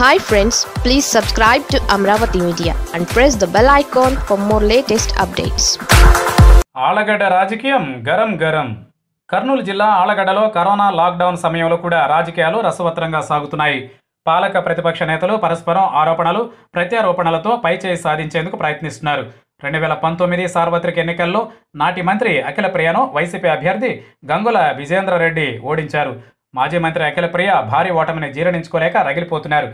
hi friends please subscribe to Amaravati media and press the bell icon for more latest updates Allagadda రాజకీయం గరం గరం కర్నూలు జిల్లా ఆలగడ్డలో corona lockdown సమయంలో కూడా రాజకీయాలు రసవత్రంగా సాగుతున్నాయి పాలక ప్రతిపక్ష నేతలు పరస్పరం ఆరోపణలు ప్రత్యారోపణలతో పైచేయి సాధించేందుకు ప్రయత్నిస్తున్నారు రెండు వేల పంతొమ్మిది సార్వత్రిక ఎన్నికల్లో నాటి మంత్రి అఖిల ప్రియను వైసీపీ అభ్యర్థి గంగుల విజేంద్రరెడ్డి ఓడించారు మాజీ మంత్రి అఖిలప్రియ భారీ ఓటమిని జీర్ణించుకోలేక రగిలిపోతున్నారు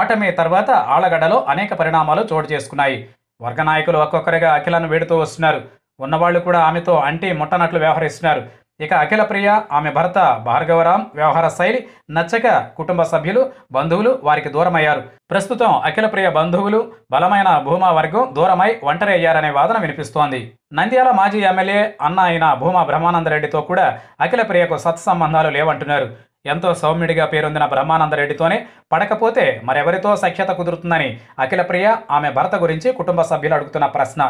ఓటమి తర్వాత ఆళ్లగడ్డలో అనేక పరిణామాలు చోటు చేసుకున్నాయి వర్గ నాయకులు ఒక్కొక్కరిగా అఖిలను వేడుతూ వస్తున్నారు ఉన్నవాళ్లు కూడా ఆమెతో అంటి ముట్టనట్లు వ్యవహరిస్తున్నారు ఇక అఖిలప్రియ ఆమె భర్త భార్గవరాం వ్యవహార శైలి నచ్చక కుటుంబ సభ్యులు బంధువులు వారికి దూరమయ్యారు ప్రస్తుతం అఖిలప్రియ బంధువులు బలమైన భూమా వర్గం దూరమై ఒంటరి అయ్యారనే వాదన వినిపిస్తోంది నంద్యాల మాజీ ఎమ్మెల్యే అన్న అయిన భూమా బ్రహ్మానందరెడ్డితో కూడా అఖిలప్రియకు సత్సంబంధాలు లేవంటున్నారు ఎంతో సౌమ్యుడిగా పేరొందిన బ్రహ్మానందరెడ్డితోనే పడకపోతే మరెవరితో సఖ్యత కుదురుతుందని అఖిలప్రియ ఆమె భర్త గురించి కుటుంబ సభ్యులు అడుగుతున్న ప్రశ్న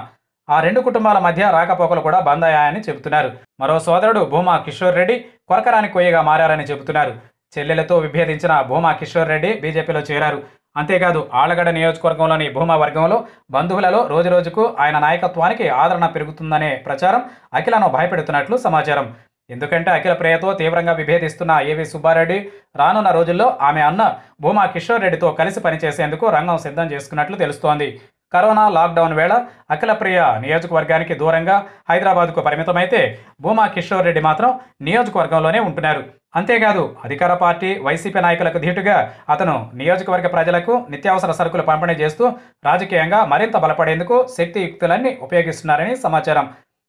ఆ రెండు కుటుంబాల మధ్య రాకపోకలు కూడా బంద్ అయ్యాయని చెబుతున్నారు మరో సోదరుడు భూమా కిషోర్ రెడ్డి కొరకరాని కొయ్యగా మారారని చెబుతున్నారు చెల్లెలతో విభేదించిన భూమా కిషోర్ రెడ్డి బీజేపీలో చేరారు అంతేకాదు ఆలగడ నియోజకవర్గంలోని భూమా వర్గంలో బంధువులలో రోజురోజుకు ఆయన నాయకత్వానికి ఆదరణ పెరుగుతుందనే ప్రచారం అఖిలను భయపెడుతున్నట్లు సమాచారం ఎందుకంటే అఖిల ప్రియతో తీవ్రంగా విభేదిస్తున్న ఏవి సుబ్బారెడ్డి రానున్న రోజుల్లో ఆమె అన్న భూమా కిషోర్ రెడ్డితో కలిసి పనిచేసేందుకు రంగం సిద్ధం చేసుకున్నట్లు తెలుస్తోంది కరోనా లాక్డౌన్ వేళ అఖిలప్రియ నియోజకవర్గానికి దూరంగా హైదరాబాద్కు పరిమితమైతే భూమా కిషోర్ రెడ్డి మాత్రం నియోజకవర్గంలోనే ఉంటున్నారు అంతేకాదు అధికార పార్టీ వైసీపీ నాయకులకు ధీటుగా అతను నియోజకవర్గ ప్రజలకు నిత్యావసర సరుకులు పంపిణీ చేస్తూ రాజకీయంగా మరింత బలపడేందుకు శక్తియుక్తులన్నీ ఉపయోగిస్తున్నారని సమాచారం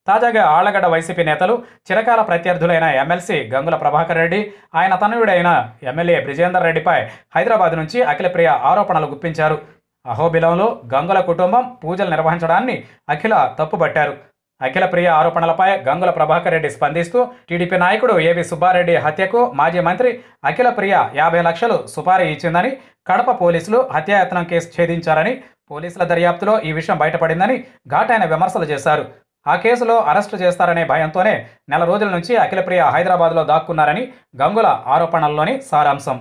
తాజాగా ఆళ్లగడ్డ వైసీపీ నేతలు చిరకాల ప్రత్యర్థులైన ఎమ్మెల్సీ గంగుల ప్రభాకర్ రెడ్డి ఆయన తనయుడైన ఎమ్మెల్యే బ్రిజేందర్ రెడ్డిపై హైదరాబాద్ నుంచి అఖిలప్రియ ఆరోపణలు గుప్పించారు అహోబిలంలో గంగుల కుటుంబం పూజలు నిర్వహించడాన్ని అఖిల తప్పుపట్టారు అఖిల ప్రియ ఆరోపణలపై గంగుల ప్రభాకర్ రెడ్డి స్పందిస్తూ టీడీపీ నాయకుడు ఏవి సుబ్బారెడ్డి హత్యకు మాజీ మంత్రి అఖిల ప్రియ యాభై లక్షలు సుపారీ ఇచ్చిందని కడప పోలీసులు హత్యాయత్నం కేసు ఛేదించారని పోలీసుల దర్యాప్తులో ఈ విషయం బయటపడిందని ఘాటైన విమర్శలు చేశారు ఆ కేసులో అరెస్టు చేస్తారనే భయంతోనే నెల రోజుల నుంచి అఖిలప్రియ హైదరాబాద్లో దాక్కున్నారని గంగుల ఆరోపణల్లోని సారాంశం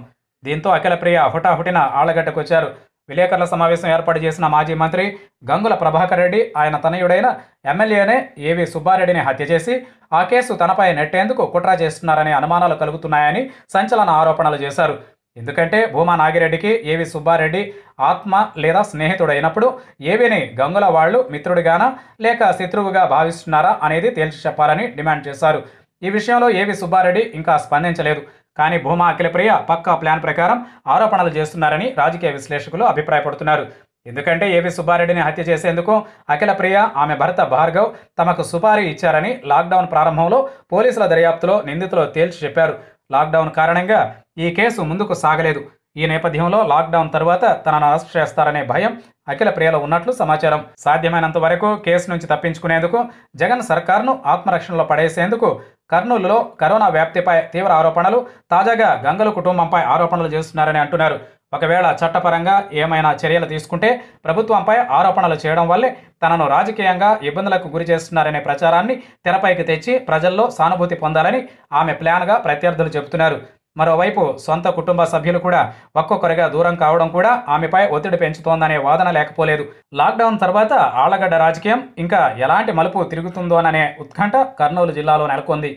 దీంతో అఖిలప్రియ హుటాహుటిన ఆళ్లగడ్డకొచ్చారు విలేకరుల సమావేశం ఏర్పాటు చేసిన మాజీ మంత్రి గంగుల ప్రభాకర్ రెడ్డి ఆయన తనయుడైన ఎమ్మెల్యేనే ఏవి సుబ్బారెడ్డిని హత్య చేసి ఆ కేసు తనపై నెట్టేందుకు కుట్ర చేస్తున్నారనే అనుమానాలు కలుగుతున్నాయని సంచలన ఆరోపణలు చేశారు ఎందుకంటే భూమా నాగిరెడ్డికి ఏవి సుబ్బారెడ్డి ఆత్మ లేదా స్నేహితుడైనప్పుడు ఏవిని గంగుల వాళ్ళు మిత్రుడిగానా లేక శత్రువుగా భావిస్తున్నారా అనేది తేల్చి చెప్పాలని డిమాండ్ చేశారు ఈ విషయంలో ఏవి సుబ్బారెడ్డి ఇంకా స్పందించలేదు కానీ భూమా అఖిలప్రియ పక్కా ప్లాన్ ప్రకారం ఆరోపణలు చేస్తున్నారని రాజకీయ విశ్లేషకులు అభిప్రాయపడుతున్నారు ఎందుకంటే ఏపీ సుబ్బారెడ్డిని హత్య చేసేందుకు అఖిలప్రియ ఆమె భర్త భార్గవ్ తమకు సుపారీ ఇచ్చారని లాక్డౌన్ ప్రారంభంలో పోలీసుల దర్యాప్తులో నిందితులు తేల్చి చెప్పారు లాక్డౌన్ కారణంగా ఈ కేసు ముందుకు సాగలేదు ఈ నేపథ్యంలో లాక్డౌన్ తర్వాత తనను అరెస్ట్ చేస్తారనే భయం అఖిల ప్రియలో ఉన్నట్లు సమాచారం సాధ్యమైనంత వరకు కేసు నుంచి తప్పించుకునేందుకు జగన్ సర్కార్ను ఆత్మరక్షణలో పడేసేందుకు కర్నూలులో కరోనా వ్యాప్తిపై తీవ్ర ఆరోపణలు తాజాగా గంగలు కుటుంబంపై ఆరోపణలు చేస్తున్నారని అంటున్నారు ఒకవేళ చట్టపరంగా ఏమైనా చర్యలు తీసుకుంటే ప్రభుత్వంపై ఆరోపణలు చేయడం వల్లే తనను రాజకీయంగా ఇబ్బందులకు గురి చేస్తున్నారనే ప్రచారాన్ని తెరపైకి తెచ్చి ప్రజల్లో సానుభూతి పొందాలని ఆమె ప్లాన్గా ప్రత్యర్థులు చెబుతున్నారు మరోవైపు సొంత కుటుంబ సభ్యులు కూడా ఒక్కొక్కరిగా దూరం కావడం కూడా ఆమెపై ఒత్తిడి పెంచుతోందనే వాదన లేకపోలేదు లాక్డౌన్ తర్వాత ఆళ్లగడ్డ రాజకీయం ఇంకా ఎలాంటి మలుపు తిరుగుతుందోననే ఉత్కంఠ కర్నూలు జిల్లాలో నెలకొంది